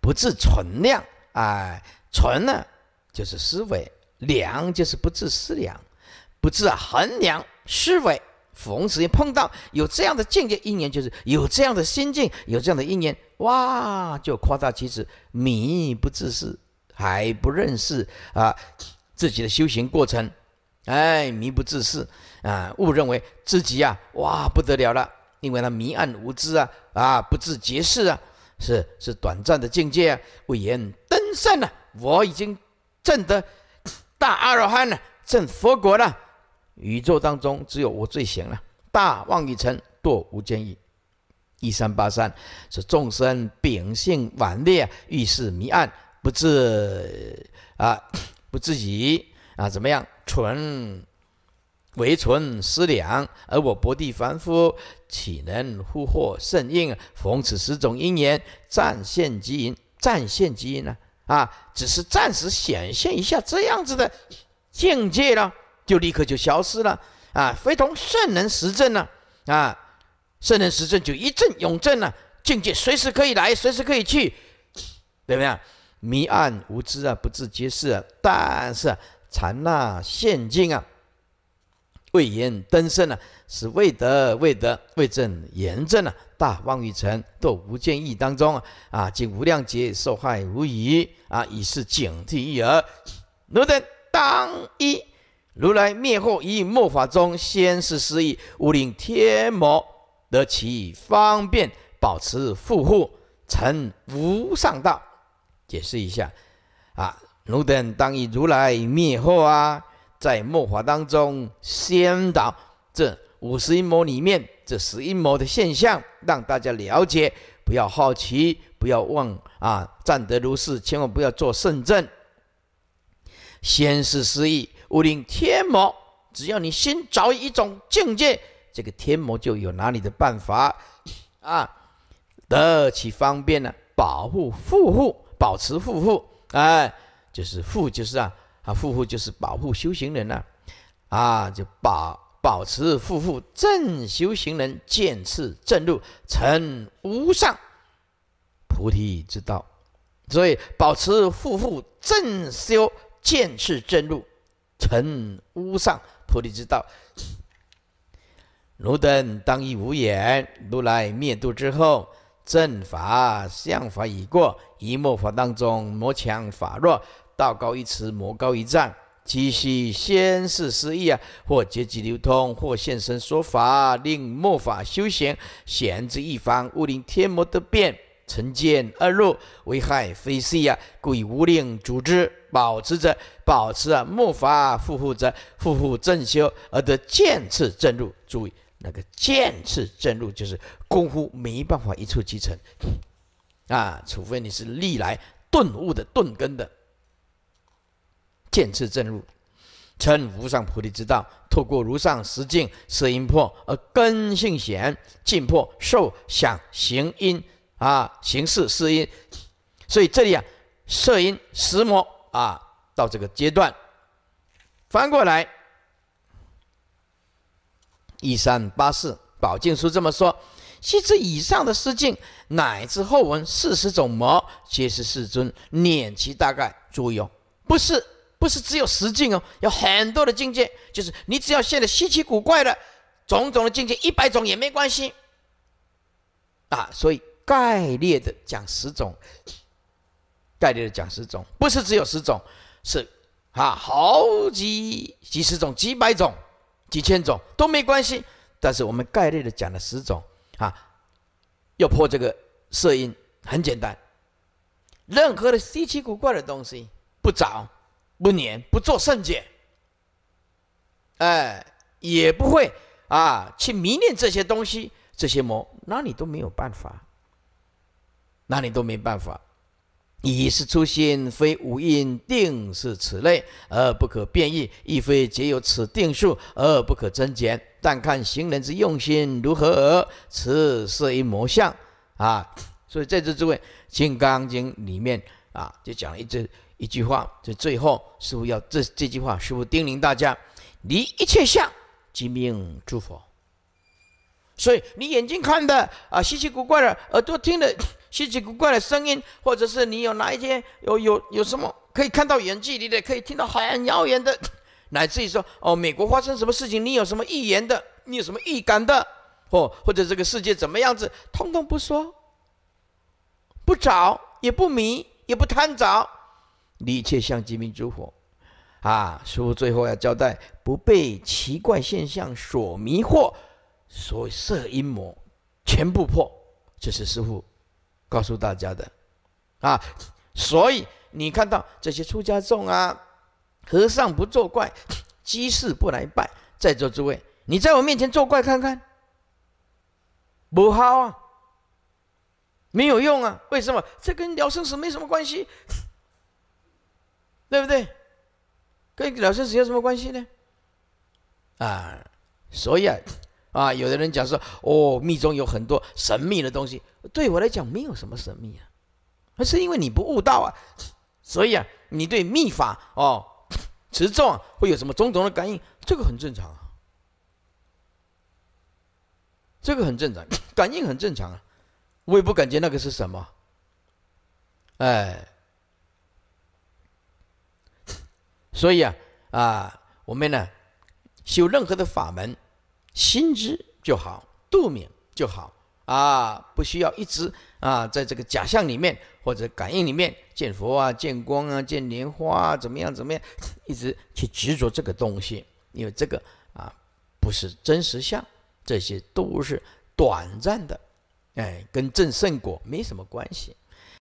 不自存量，哎，存呢就是思维，量就是不自思量，不自衡量，虚伪。逢时碰到有这样的境界，一年就是有这样的心境，有这样的一年，哇，就夸大其词，迷不自是，还不认识啊自己的修行过程，哎，迷不自是啊，误认为自己呀，哇，不得了了。因为他迷暗无知啊，啊，不知觉事啊，是是短暂的境界啊。为言登圣啊，我已经证得大阿罗汉了，证佛果了。宇宙当中只有我最行了。大妄语成堕无间意。一三八三，是众生秉性顽劣，遇事迷暗，不知啊，*coughs* 不知己啊，怎么样，蠢。唯存思量，而我薄地凡夫岂能忽获圣应？逢此十种因缘，暂现即隐，暂现即隐呢？啊，只是暂时显现一下这样子的境界呢，就立刻就消失了啊！非同圣人实证呢？啊，圣人实证就一证永证呢，境界随时可以来，随时可以去，怎么样？迷暗无知啊，不自觉是，但是禅纳现境啊。魏延、邓盛啊，是魏德、魏德、魏正延政啊，大望欲成堕无间意当中啊，啊，经无量劫受害无疑啊，已是警惕一耳。奴等当一如来灭后一末法中先是施意，无令天魔得其方便，保持富护成无上道。解释一下啊，奴等当以如来灭后啊。在末法当中，仙导这五十一魔里面这十一魔的现象，让大家了解，不要好奇，不要妄啊，暂得如是，千万不要做圣正。先是失意，无令天魔，只要你先找一种境界，这个天魔就有拿你的办法啊，得其方便呢，保护护护，保持护护，哎，就是富，就是啊。啊，护护就是保护修行人呐，啊，就保保持护护正修行人见次正路成无上菩提之道，所以保持护护正修见次正路成无上菩提之道。如等当以无眼，如来灭度之后，正法相法已过，一末法当中魔强法弱。道高一尺，魔高一丈。即是先是失意啊，或结集流通，或现身说法，令末法修行贤之一方，物令天魔得变，成见而入，危害非细啊。故以无令主之，保持着，保持啊，末法复复着，复复正修而得渐次正入。注意，那个渐次正入就是功夫没办法一触即成啊，除非你是历来顿悟的顿根的。见次正入，称无上菩提之道。透过如上十境色因破，而根性显，尽破受想行因啊，形式是因。所以这里啊，色音，十魔啊，到这个阶段。翻过来，一三八四宝镜书这么说：，昔之以上的十境，乃至后文四十种魔，皆是世尊念其大概作用，不是。不是只有十境哦，有很多的境界，就是你只要现的稀奇古怪的种种的境界，一百种也没关系啊。所以概率的讲十种，概率的讲十种，不是只有十种，是啊，好几几十种、几百种、几千种都没关系。但是我们概率的讲了十种啊，要破这个色影很简单，任何的稀奇古怪的东西不找。不念，不做圣见，哎，也不会啊，去迷恋这些东西，这些魔，那你都没有办法，那你都没办法。以是初心，非无因定是此类，而不可变异；亦非皆有此定数，而不可增减。但看行人之用心如何而，此是一魔相啊，所以在这诸位，《金刚经》里面啊，就讲了一只。一句话，这最后，师傅要这这句话，师傅叮咛大家：离一切相，即命诸佛。所以，你眼睛看的啊，稀奇古怪的；耳朵听的，稀奇古怪的声音，或者是你有哪一些，有有有什么可以看到远距离的，可以听到很遥远的，乃至于说哦，美国发生什么事情，你有什么预言的，你有什么预感的，或或者这个世界怎么样子，通通不说，不找，也不迷，也不贪找。一切向极民诸佛，啊！师父最后要交代：不被奇怪现象所迷惑，所设阴谋，全部破。这是师父告诉大家的，啊！所以你看到这些出家众啊，和尚不作怪，居士不来拜，在座诸位，你在我面前作怪看看，不好啊，没有用啊！为什么？这跟聊生死没什么关系。对不对？跟老生死有什么关系呢？啊，所以啊，啊，有的人讲说，哦，密宗有很多神秘的东西，对我来讲没有什么神秘啊，而是因为你不悟道啊，所以啊，你对密法哦持咒啊，会有什么种种的感应，这个很正常啊，这个很正常，感应很正常啊，我也不感觉那个是什么，哎。所以啊啊，我们呢修任何的法门，心知就好，度明就好啊，不需要一直啊在这个假象里面或者感应里面见佛啊、见光啊、见莲花啊，怎么样怎么样，一直去执着这个东西，因为这个啊不是真实相，这些都是短暂的，哎，跟正圣果没什么关系。